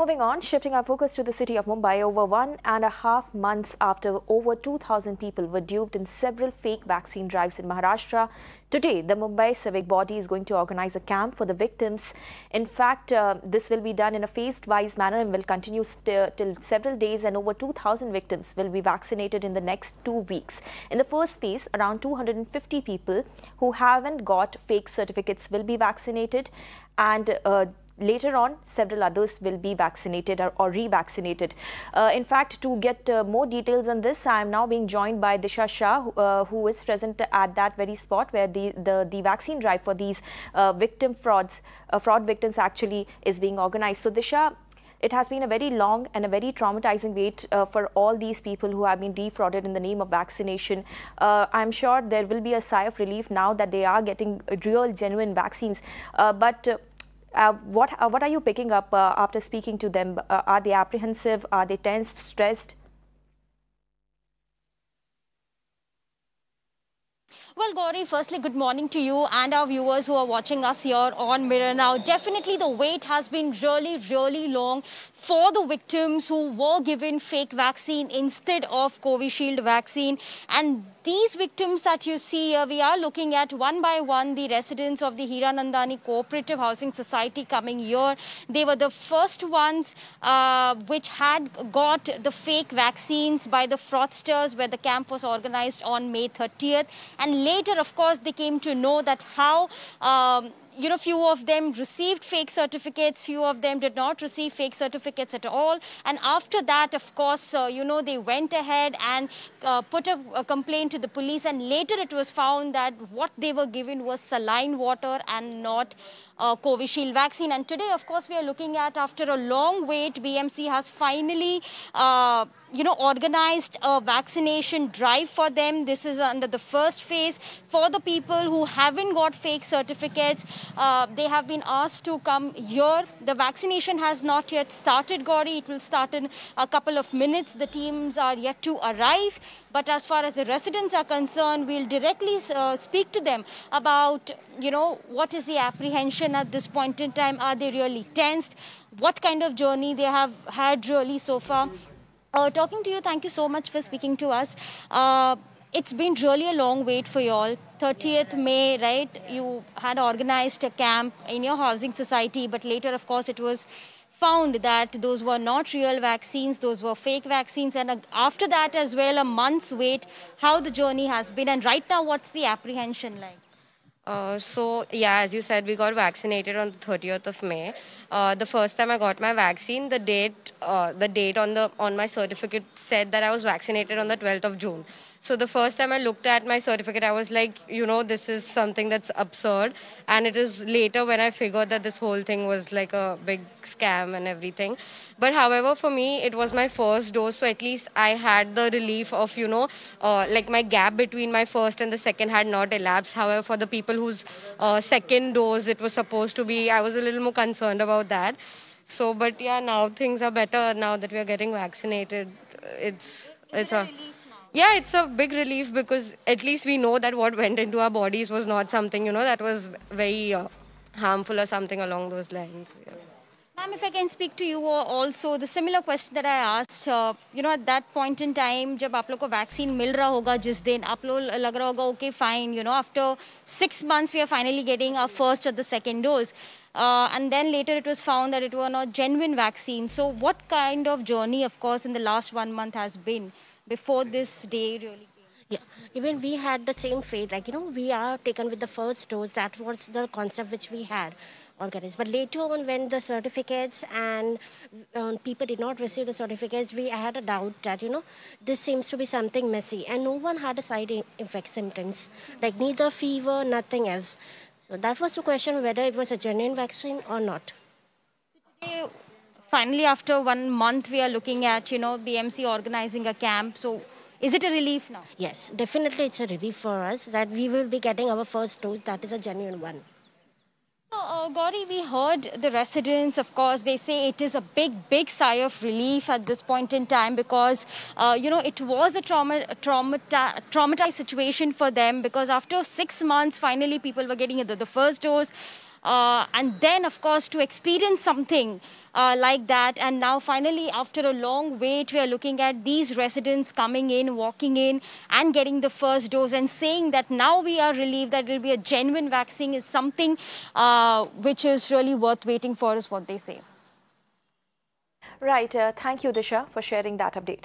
Moving on, shifting our focus to the city of Mumbai over one and a half months after over 2,000 people were duped in several fake vaccine drives in Maharashtra. Today, the Mumbai Civic Body is going to organize a camp for the victims. In fact, uh, this will be done in a phased-wise manner and will continue uh, till several days and over 2,000 victims will be vaccinated in the next two weeks. In the first phase, around 250 people who haven't got fake certificates will be vaccinated and uh, later on, several others will be vaccinated or, or revaccinated. Uh, in fact, to get uh, more details on this, I am now being joined by Disha Shah, uh, who is present at that very spot where the, the, the vaccine drive for these uh, victim frauds, uh, fraud victims actually is being organized. So, Disha, it has been a very long and a very traumatizing wait uh, for all these people who have been defrauded in the name of vaccination. Uh, I'm sure there will be a sigh of relief now that they are getting real, genuine vaccines. Uh, but uh, uh, what, uh, what are you picking up uh, after speaking to them? Uh, are they apprehensive? Are they tensed, stressed? Well, Gauri, firstly, good morning to you and our viewers who are watching us here on Mirror Now. Definitely the wait has been really, really long for the victims who were given fake vaccine instead of Covishield vaccine. And these victims that you see here, we are looking at one by one the residents of the Hiranandani Cooperative Housing Society coming here. They were the first ones uh, which had got the fake vaccines by the fraudsters where the camp was organized on May 30th. And later, of course, they came to know that how um, you know, few of them received fake certificates, few of them did not receive fake certificates at all. And after that, of course, uh, you know, they went ahead and uh, put a, a, complaint to the police. And later it was found that what they were given was saline water and not uh, Covishield vaccine. And today, of course, we are looking at after a long wait, BMC has finally. Uh, you know, organized a vaccination drive for them. This is under the first phase for the people who haven't got fake certificates. Uh, they have been asked to come here. The vaccination has not yet started, Gauri. It will start in a couple of minutes. The teams are yet to arrive. But as far as the residents are concerned, we'll directly uh, speak to them about, you know, what is the apprehension at this point in time? Are they really tensed? What kind of journey they have had really so far? Uh, talking to you, thank you so much for speaking to us. Uh, it's been really a long wait for you all. 30th May, right? You had organized a camp in your housing society, but later, of course, it was found that those were not real vaccines, those were fake vaccines. And uh, after that as well, a month's wait, how the journey has been. And right now, what's the apprehension like? Uh, so, yeah, as you said, we got vaccinated on the 30th of May. Uh, the first time I got my vaccine, the date, uh, the date on, the, on my certificate said that I was vaccinated on the 12th of June. So the first time I looked at my certificate, I was like, you know, this is something that's absurd. And it is later when I figured that this whole thing was like a big scam and everything. But however, for me, it was my first dose. So at least I had the relief of, you know, uh, like my gap between my first and the second had not elapsed. However, for the people whose uh, second dose it was supposed to be, I was a little more concerned about that. So, but yeah, now things are better now that we are getting vaccinated. It's, it's a. Relief yeah it's a big relief because at least we know that what went into our bodies was not something you know that was very uh, harmful or something along those lines yeah. Ma'am, if I can speak to you also, the similar question that I asked, uh, you know, at that point in time, जब आप लोग को vaccine मिल रहा होगा जिस दिन आप लोग लग रहा होगा okay fine you know after six months we are finally getting our first और the Uh, and then later it was found that it were not genuine vaccine. So what kind of journey, of course, in the last one month has been? before this day really yeah, even we had the same fate. Like, you know, we are taken with the first dose. That was the concept which we had organized. But later on, when the certificates and um, people did not receive the certificates, we had a doubt that, you know, this seems to be something messy. And no one had a side effect symptoms, like neither fever, nothing else. So that was the question whether it was a genuine vaccine or not. Today, finally after one month we are looking at, you know, BMC organizing a camp. So is it a relief now? Yes, definitely it's a relief for us that we will be getting our first dose that is a genuine one. Uh, Gauri, we heard the residents, of course, they say it is a big, big sigh of relief at this point in time because, uh, you know, it was a, trauma, a traumata, traumatized situation for them because after six months, finally, people were getting the first dose uh, and then, of course, to experience something uh, like that. And now, finally, after a long wait, we are looking at these residents coming in, walking in, and getting the first dose and saying that now we are relieved that it will be a genuine vaccine is something uh, which is really worth waiting for, is what they say. Right. Uh, thank you, Disha, for sharing that update.